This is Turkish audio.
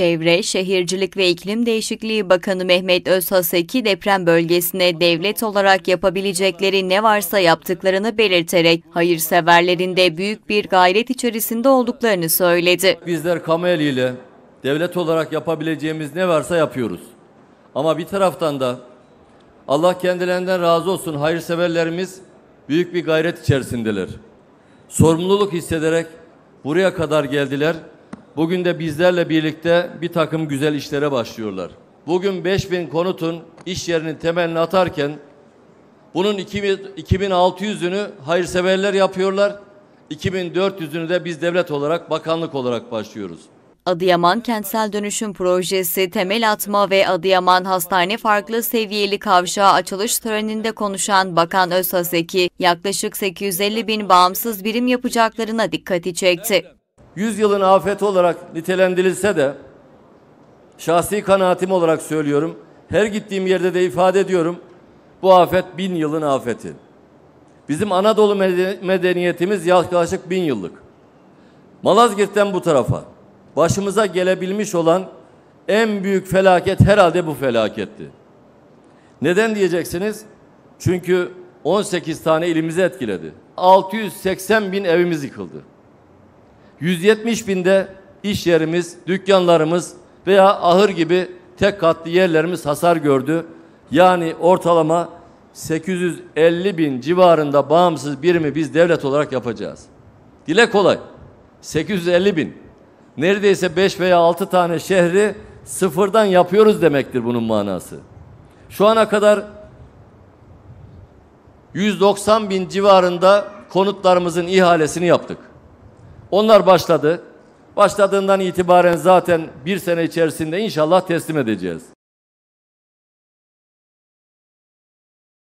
Çevre, Şehircilik ve İklim Değişikliği Bakanı Mehmet Özhaseki deprem bölgesine devlet olarak yapabilecekleri ne varsa yaptıklarını belirterek hayırseverlerin de büyük bir gayret içerisinde olduklarını söyledi. Bizler Kameli ile devlet olarak yapabileceğimiz ne varsa yapıyoruz. Ama bir taraftan da Allah kendilerinden razı olsun hayırseverlerimiz büyük bir gayret içerisindeler. Sorumluluk hissederek buraya kadar geldiler bugün de bizlerle birlikte bir takım güzel işlere başlıyorlar. Bugün 5000 konutun iş yerinin temelini atarken bunun 2600'ünü hayırseverler yapıyorlar. 2400'ünü de biz devlet olarak, bakanlık olarak başlıyoruz. Adıyaman Kentsel Dönüşüm Projesi temel atma ve Adıyaman Hastane farklı seviyeli kavşağı açılış töreninde konuşan Bakan Özhaseki, yaklaşık 850 bin bağımsız birim yapacaklarına dikkati çekti yüzyılın afeti olarak nitelendirilse de şahsi kanaatim olarak söylüyorum. Her gittiğim yerde de ifade ediyorum. Bu afet bin yılın afeti. Bizim Anadolu medeniyetimiz yaklaşık bin yıllık. Malazgirt'ten bu tarafa başımıza gelebilmiş olan en büyük felaket herhalde bu felaketti. Neden diyeceksiniz? Çünkü 18 tane ilimizi etkiledi. 680 bin evimiz yıkıldı. 170 binde iş yerimiz, dükkanlarımız veya ahır gibi tek katlı yerlerimiz hasar gördü. Yani ortalama 850 bin civarında bağımsız birimi biz devlet olarak yapacağız. Dile kolay. 850 bin. Neredeyse 5 veya 6 tane şehri sıfırdan yapıyoruz demektir bunun manası. Şu ana kadar 190 bin civarında konutlarımızın ihalesini yaptık. Onlar başladı. Başladığından itibaren zaten bir sene içerisinde inşallah teslim edeceğiz.